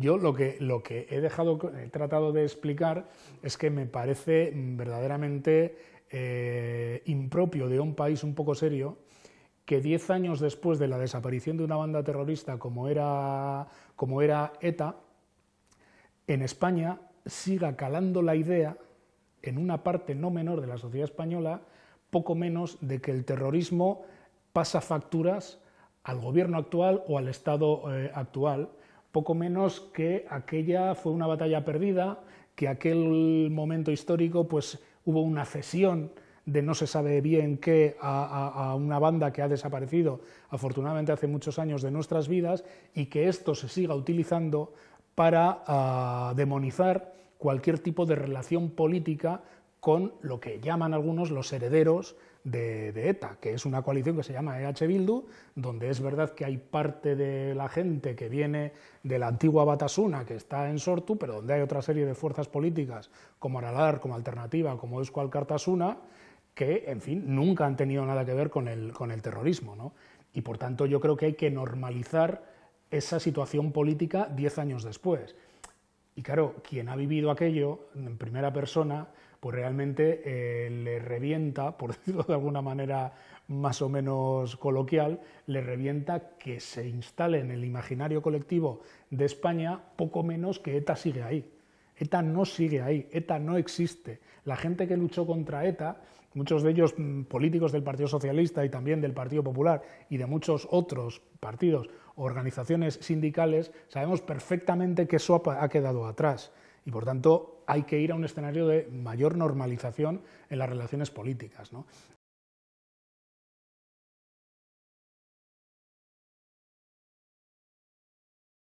Yo lo que, he, tratado de explicar es que me parece verdaderamente eh, impropio de un país un poco serio que diez años después de la desaparición de una banda terrorista como era, como ETA, en España siga calando la idea en una parte no menor de la sociedad española, poco menos de que el terrorismo pasa facturas al gobierno actual o al Estado eh, actual poco menos que aquella fue una batalla perdida, que aquel momento histórico pues hubo una cesión de no se sabe bien qué a, una banda que ha desaparecido afortunadamente hace muchos años de nuestras vidas y que esto se siga utilizando para ah, demonizar cualquier tipo de relación política con lo que llaman algunos los herederos de, ETA, que es una coalición que se llama EH Bildu, donde es verdad que hay parte de la gente que viene de la antigua Batasuna, que está en Sortu, pero donde hay otra serie de fuerzas políticas, como Aralar, como Alternativa, como Euskal Cartasuna, que, en fin, nunca han tenido nada que ver con el, terrorismo. Y por tanto yo creo que hay que normalizar esa situación política diez años después. Y claro, quien ha vivido aquello en primera persona, pues realmente eh, le revienta, por decirlo de alguna manera más o menos coloquial, le revienta que se instale en el imaginario colectivo de España poco menos que ETA sigue ahí. ETA no sigue ahí, ETA no existe. La gente que luchó contra ETA, muchos de ellos mm, políticos del Partido Socialista y también del Partido Popular y de muchos otros partidos, organizaciones sindicales, sabemos perfectamente que eso ha quedado atrás y por tanto hay que ir a un escenario de mayor normalización en las relaciones políticas.